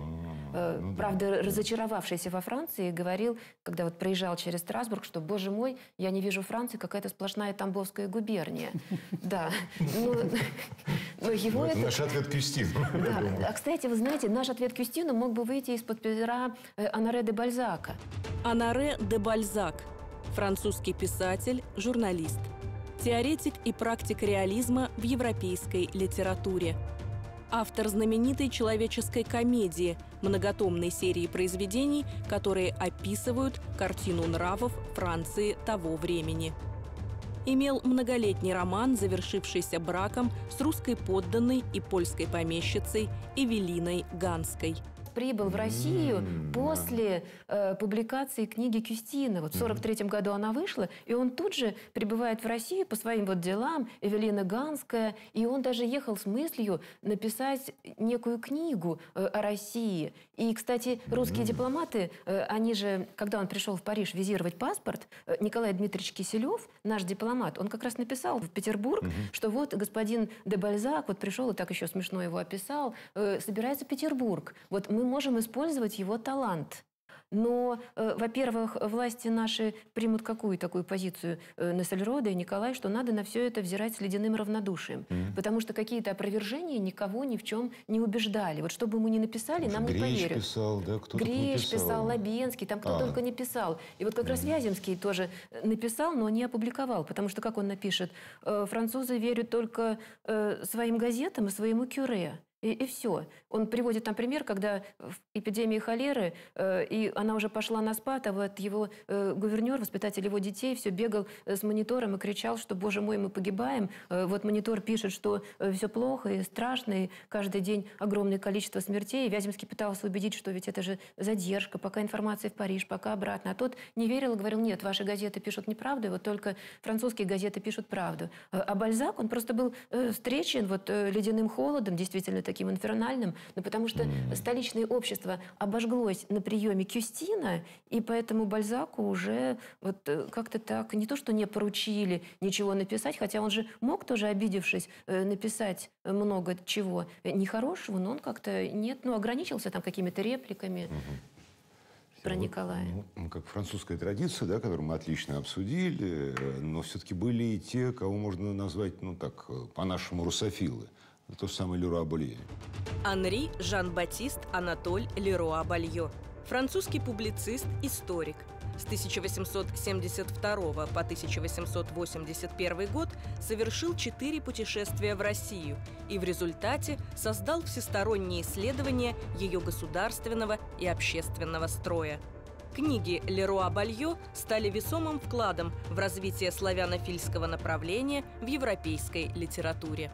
а, э, ну, правда, да. разочаровавшийся во Франции, говорил, когда вот проезжал через Страсбург, что, боже мой, я не вижу Франции, какая-то сплошная Тамбовская губерния. Да. Ну, но его ну, это... Наш ответ Кюстину. А, кстати, вы знаете, наш ответ Кюстину мог бы выйти из-под ордера э, Анаре де Бальзака. Анаре де Бальзак – французский писатель, журналист. Теоретик и практик реализма в европейской литературе. Автор знаменитой человеческой комедии, многотомной серии произведений, которые описывают картину нравов Франции того времени имел многолетний роман, завершившийся браком с русской подданной и польской помещицей Эвелиной Ганской прибыл в Россию mm-hmm. после э, публикации книги Кюстина. Вот в 43 году она вышла, и он тут же прибывает в Россию по своим вот делам, Эвелина Ганская, и он даже ехал с мыслью написать некую книгу э, о России. И, кстати, русские mm-hmm. дипломаты, э, они же, когда он пришел в Париж визировать паспорт, э, Николай Дмитриевич Киселев, наш дипломат, он как раз написал в Петербург, mm-hmm. что вот господин де Бальзак вот пришел, и так еще смешно его описал, э, собирается Петербург. Вот мы мы можем использовать его талант. Но, э, во-первых, власти наши примут какую такую позицию э, Нассельрода и Николай, что надо на все это взирать с ледяным равнодушием. Mm-hmm. Потому что какие-то опровержения никого ни в чем не убеждали. Вот что бы мы ни написали, нам Гриш не поверят. писал, да? Кто Гриш писал? писал, Лабенский, там кто а. только не писал. И вот как mm-hmm. раз Вяземский тоже э, написал, но не опубликовал. Потому что, как он напишет, э, французы верят только э, своим газетам и своему кюре и, и все. Он приводит там пример, когда в эпидемии холеры, э, и она уже пошла на спад, а вот его э, гувернер, воспитатель его детей, все бегал э, с монитором и кричал, что, боже мой, мы погибаем. Э, вот монитор пишет, что э, все плохо и страшно, и каждый день огромное количество смертей. И Вяземский пытался убедить, что ведь это же задержка, пока информация в Париж, пока обратно. А тот не верил и говорил, нет, ваши газеты пишут неправду, и вот только французские газеты пишут правду. Э, а Бальзак, он просто был встречен вот ледяным холодом, действительно, таким инфернальным, но ну, потому что mm. столичное общество обожглось на приеме Кюстина, и поэтому Бальзаку уже вот э, как-то так, не то что не поручили ничего написать, хотя он же мог тоже, обидевшись, э, написать много чего нехорошего, но он как-то нет, ну, ограничился там какими-то репликами. Mm-hmm про Николая. Ну, ну, как французская традиция, да, которую мы отлично обсудили, э, но все-таки были и те, кого можно назвать, ну так, по-нашему, русофилы то самое Леруа Болье. Анри Жан-Батист Анатоль Леруа Балье. Французский публицист, историк. С 1872 по 1881 год совершил четыре путешествия в Россию и в результате создал всесторонние исследования ее государственного и общественного строя. Книги Леруа Балье стали весомым вкладом в развитие славянофильского направления в европейской литературе.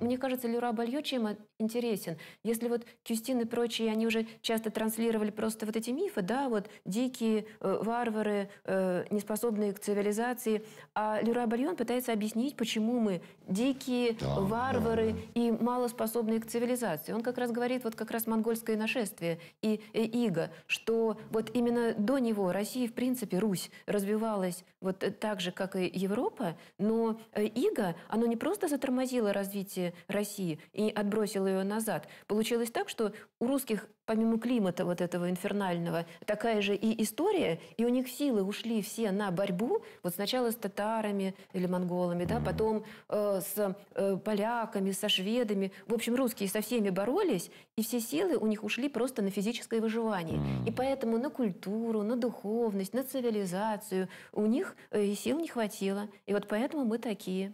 Мне кажется, Люра Бальючима интересен. Если вот Кюстин и прочие, они уже часто транслировали просто вот эти мифы, да, вот дикие э, варвары, э, неспособные к цивилизации, а Люра Бальон пытается объяснить, почему мы дикие, да, варвары да, да. и малоспособные к цивилизации. Он как раз говорит, вот как раз монгольское нашествие и, и иго, что вот именно до него Россия, в принципе, Русь развивалась вот так же, как и Европа, но э, иго, оно не просто затормозило развитие России и отбросило отбросила ее назад. Получилось так, что у русских, помимо климата вот этого инфернального, такая же и история, и у них силы ушли все на борьбу, вот сначала с татарами или монголами, да, потом э, с э, поляками, со шведами. В общем, русские со всеми боролись, и все силы у них ушли просто на физическое выживание. И поэтому на культуру, на духовность, на цивилизацию у них э, сил не хватило. И вот поэтому мы такие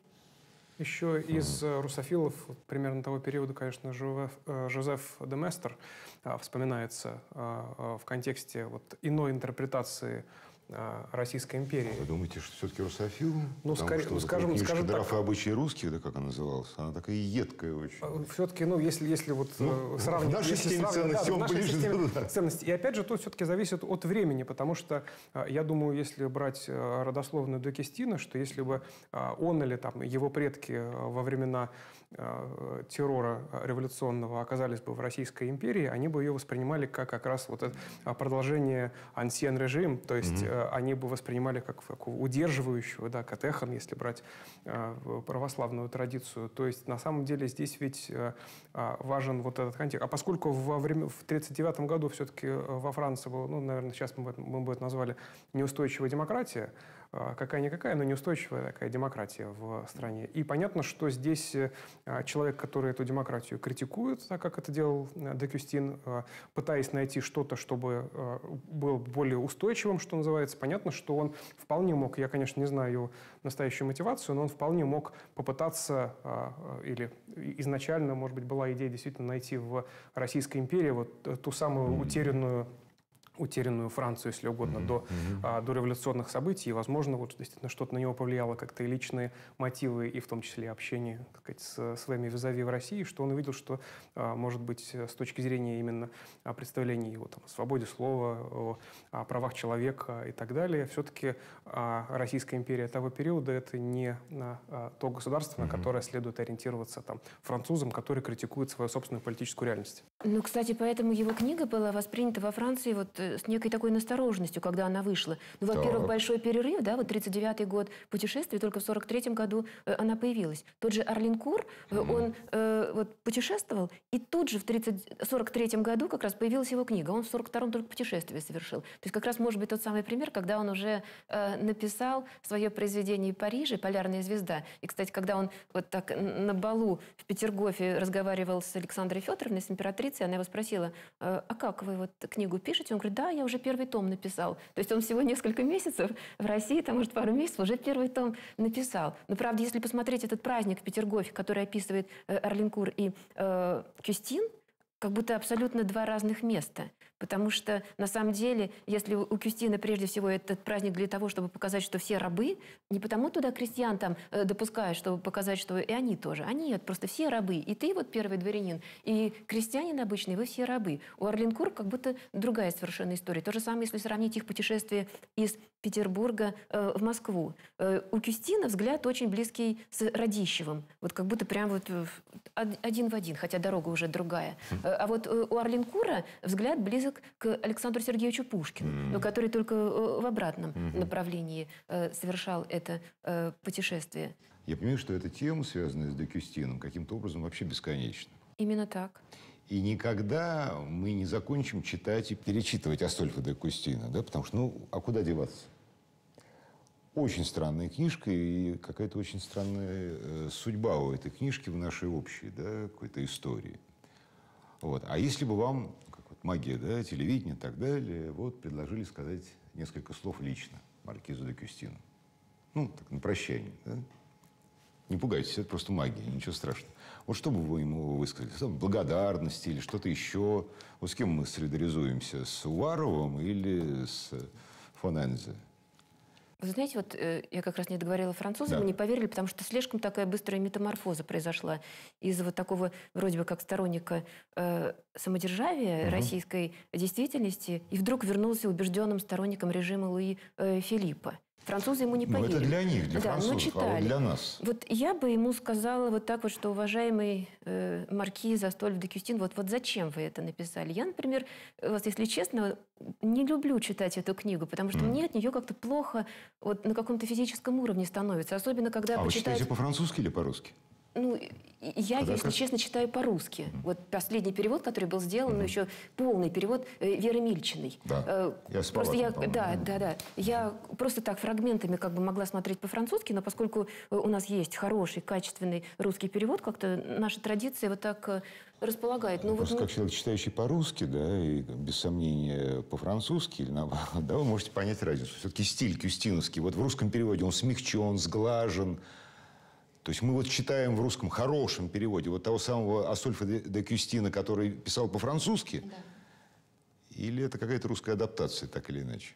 еще из э, русофилов примерно того периода, конечно, Жозеф, э, Жозеф Деместер а, вспоминается а, а, в контексте вот иной интерпретации а, Российской империи. Вы думаете, что все-таки русофил? Ну, скорее, что, ну, скажем, скажем так. «Графы обычаи русских», да, как она называлась, она такая едкая очень. А, все-таки, ну, если, если вот ну, э, сравнивать... В нашей системе сравнивать, ценностей да, он ближе. Системе да. ценностей. И опять же, тут все-таки зависит от времени, потому что, а, я думаю, если брать э, родословную Декестина, что если бы он или там его предки во времена Э, террора революционного оказались бы в Российской империи, они бы ее воспринимали как как раз вот это а, продолжение ансиен режим, то есть mm-hmm. они бы воспринимали как такого удерживающего, да, катехан, если брать э, православную традицию. То есть на самом деле здесь ведь а, важен вот этот контекст. А поскольку во время, в 1939 году все-таки во Франции было, ну, наверное, сейчас мы бы, мы бы это назвали неустойчивая демократия, а, какая-никакая, но неустойчивая такая демократия в стране. И понятно, что здесь э, а, человек, который эту демократию критикует, так как это делал э, Декюстин, э, пытаясь найти что-то, чтобы был более устойчивым, что называется, понятно, что он вполне мог, я, конечно, не знаю настоящую мотивацию, но он вполне мог попытаться, а, или изначально, может быть, была идея действительно найти в Российской империи вот ту самую утерянную утерянную Францию, если угодно, mm-hmm. до, а, до революционных событий. И, возможно, вот действительно что-то на него повлияло, как-то и личные мотивы, и в том числе общение так сказать, с своими визави в России, что он увидел, что, а, может быть, э, с точки зрения именно а, представления его там, о свободе слова, о, о правах человека и так далее, все-таки а, Российская империя того периода — это не а, а то государство, mm-hmm. на которое следует ориентироваться там, французам, которые критикуют свою собственную политическую реальность. Ну, кстати, поэтому его книга была воспринята во Франции вот э, с некой такой настороженностью, когда она вышла. Ну, во-первых, большой перерыв, да, вот 39-й год путешествий, только в 43-м году э, она появилась. Тот же Арлин Кур, mm он э, вот путешествовал, и тут же в 30... 43-м году как раз появилась его книга. Он в 42-м только путешествие совершил. То есть как раз может быть тот самый пример, когда он уже э, написал свое произведение Парижа «Полярная звезда». И, кстати, когда он вот так на балу в Петергофе разговаривал с Александрой Федоровной, с императрицей, лекции, она его спросила, «Э, а как вы вот книгу пишете? Он говорит, да, я уже первый том написал. То есть он всего несколько месяцев в России, там, может, пару месяцев, уже первый том написал. Но, правда, если посмотреть этот праздник в Петергофе, который описывает э, Орлинкур и э, Кюстин, как будто абсолютно два разных места. Потому что, на самом деле, если у Кюстина прежде всего этот праздник для того, чтобы показать, что все рабы, не потому туда крестьян там э, допускают, чтобы показать, что и они тоже. А нет, просто все рабы. И ты вот первый дворянин, и крестьянин обычный, вы все рабы. У Орлинкур как будто другая совершенно история. То же самое, если сравнить их путешествие из Петербурга э, в Москву. Э, у Кюстина взгляд очень близкий с Радищевым. Вот как будто прям вот один в один, хотя дорога уже другая. А вот э, у Арлин Орлинкура взгляд близок к Александру Сергеевичу Пушкину, mm. который только э, в обратном mm-hmm. направлении э, совершал это путешествие. Я понимаю, что эта тема, связанная с Декюстином, каким-то образом вообще бесконечна. Именно так. И никогда мы не закончим читать и перечитывать Астольфа де Кустина, да, потому что, ну, а куда деваться? Очень странная книжка и какая-то очень странная э, судьба у этой книжки в нашей общей, да, какой-то истории. Вот. А если бы вам, как вот магия, да, телевидение и так далее, вот предложили сказать несколько слов лично маркизу де Кюстину. Ну, так, на прощание, да? Не пугайтесь, это просто магия, ничего страшного. Вот что бы вы ему высказали? Там, благодарность или что-то еще? Вот с кем мы солидаризуемся? С Уваровым или с Фонензе? Вы знаете, вот э, я как раз не договорила французам, да. не поверили, потому что слишком такая быстрая метаморфоза произошла из вот такого вроде бы как сторонника э, самодержавия угу. российской действительности и вдруг вернулся убежденным сторонником режима Луи э, Филиппа. Французы ему не поверили. Ну, это для них, для да, ну, французов, но читали. а вот для нас. Вот я бы ему сказала вот так вот, что, уважаемый э, маркиз Астольф де Кюстин, вот, вот зачем вы это написали? Я, например, э, вас если честно, не люблю читать эту книгу, потому что mm. мне от нее как-то плохо вот, на каком-то физическом уровне становится. Особенно, когда а почитать... вы читаете по-французски или по-русски? ну, я, Тогда если как? честно, читаю по-русски. Вот последний перевод, который был сделан, mm. но еще полный перевод э, Веры Мильчиной. Да. Э, я спала, просто я, да, да, да. Я просто так фрагментами как бы могла смотреть по-французски, но поскольку э, у нас есть хороший, качественный русский перевод, как-то наша традиция вот так э, располагает. Ну, ну просто вот, как ну... человек, читающий по-русски, да, и без сомнения по-французски, или наоборот, да, вы можете понять разницу. Все-таки стиль кюстиновский. Вот в русском переводе он смягчен, сглажен, то есть мы вот читаем в русском хорошем переводе вот того самого Асольфа де, де Кюстина, который писал по-французски, да. или это какая-то русская адаптация, так или иначе?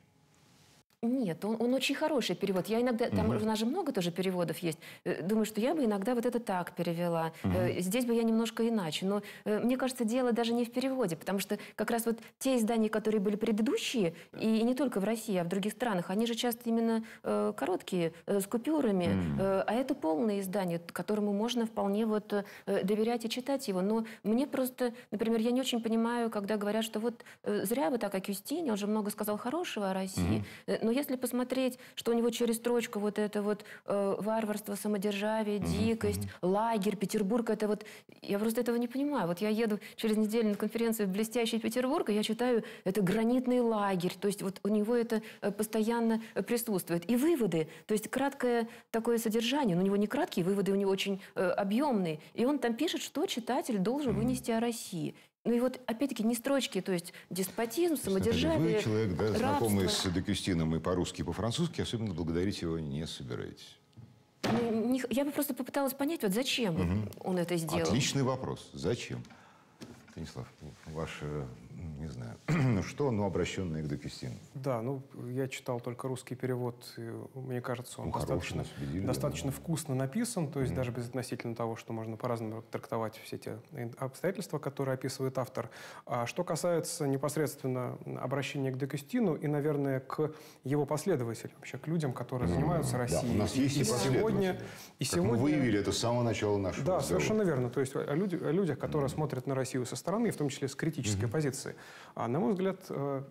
Нет, он, он очень хороший перевод. Я иногда, там угу. у нас же много тоже переводов есть. Э, думаю, что я бы иногда вот это так перевела. Угу. Здесь бы я немножко иначе. Но э, мне кажется, дело даже не в переводе, потому что как раз вот те издания, которые были предыдущие, и, не только в России, а в других странах, они же часто именно короткие, с купюрами, угу. а это полное издание, которому можно вполне вот доверять и читать его. Но мне просто, например, я не очень понимаю, когда говорят, что вот зря вы так о Кюстине, он же много сказал хорошего о России. Угу но если посмотреть, что у него через строчку вот это вот э, варварство, самодержавие, дикость, mm-hmm. лагерь, Петербург, это вот... Я просто этого не понимаю. Вот я еду через неделю на конференцию в блестящий Петербург, и я читаю, это гранитный лагерь. То есть вот у него это э, постоянно присутствует. И выводы, то есть краткое такое содержание, но у него не краткие выводы, у него очень э, объемные. И он там пишет, что читатель должен вынести о России. Ну и вот, опять-таки, не строчки, то есть деспотизм, самодержавие, Вы человек, да, рабство. знакомый с Декюстином и по-русски, и по-французски, особенно благодарить его не собираетесь. Ну, я бы просто попыталась понять, вот зачем угу. он это сделал. Отличный вопрос. Зачем? Станислав, ваше не знаю, ну, что, но обращенное к Дагестину. Да, ну, я читал только русский перевод, и, мне кажется, он ну, достаточно, хороший, достаточно да. вкусно написан, то есть mm. даже без относительно того, что можно по-разному трактовать все те обстоятельства, которые описывает автор. А что касается непосредственно обращения к Дагестину и, наверное, к его последователям, вообще к людям, которые mm. занимаются Россией. Да, у нас есть и, и сегодня, и как сегодня... мы выявили это с самого начала нашего Да, разговора. совершенно верно. То есть о, люди, о людях, которые mm. смотрят на Россию со стороны, в том числе с критической mm-hmm. позиции. А, на мой взгляд, э,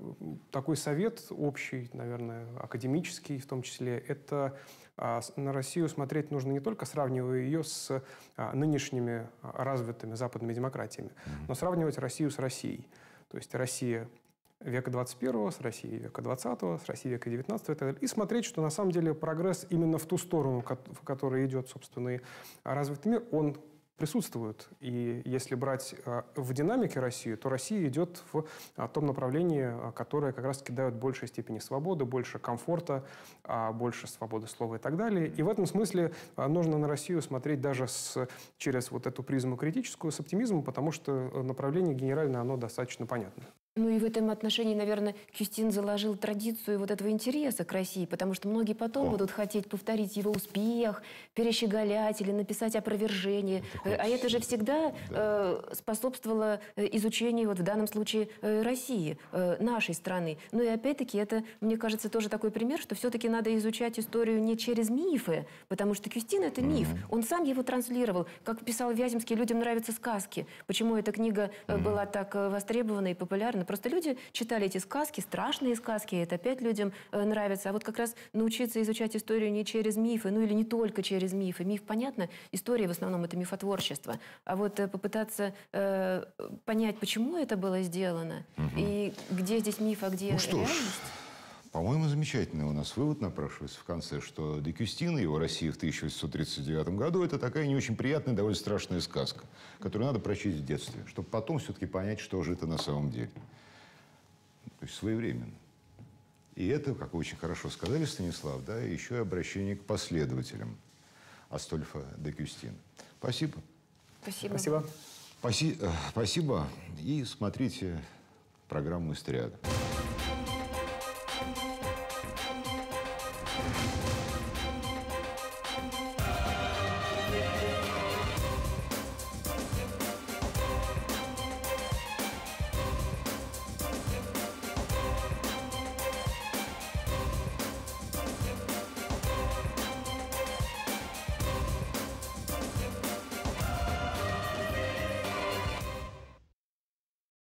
такой совет общий, наверное, академический в том числе, это а, на Россию смотреть нужно не только сравнивая ее с а, нынешними а, развитыми западными демократиями, но сравнивать Россию с Россией. То есть Россия века 21 с Россией века 20 с Россией века 19 и так далее. И смотреть, что на самом деле прогресс именно в ту сторону, в которой идет, собственно, развитый мир, он присутствуют. И если брать э, в динамике Россию, то Россия идет в э, том направлении, э, которое как раз-таки дает большей степени свободы, больше комфорта, а, больше свободы слова и так далее. И в этом смысле нужно на Россию смотреть даже с, через вот эту призму критическую, с оптимизмом, потому что направление генеральное, оно достаточно понятно. Ну и в этом отношении, наверное, Кюстин заложил традицию вот этого интереса к России, потому что многие потом О. будут хотеть повторить его успех, перещеголять или написать опровержение. Ну, это э, а это же всегда да. э, способствовало э, изучению, вот в данном случае, э, России, э, нашей страны. Ну и опять-таки это, мне кажется, тоже такой пример, что все-таки надо изучать историю не через мифы, потому что Кюстин – это миф. Mm-hmm. Он сам его транслировал. Как писал Вяземский, людям нравятся сказки. Почему эта книга mm-hmm. была так востребована и популярна? Просто люди читали эти сказки, страшные сказки, и это опять людям э, нравится. А вот как раз научиться изучать историю не через мифы, ну или не только через мифы. Миф, понятно, история в основном это мифотворчество. А вот э, попытаться э, понять, почему это было сделано, угу. и где здесь миф, а где ну, что реальность. По-моему, замечательный у нас вывод напрашивается в конце, что Декюстин и его «Россия в 1839 году» — это такая не очень приятная, довольно страшная сказка, которую надо прочесть в детстве, чтобы потом все-таки понять, что же это на самом деле. То есть своевременно. И это, как вы очень хорошо сказали, Станислав, да, еще и обращение к последователям Астольфа Декюстина. Спасибо. Спасибо. Спасибо. Паси... Э, спасибо. И смотрите программу «Истриада».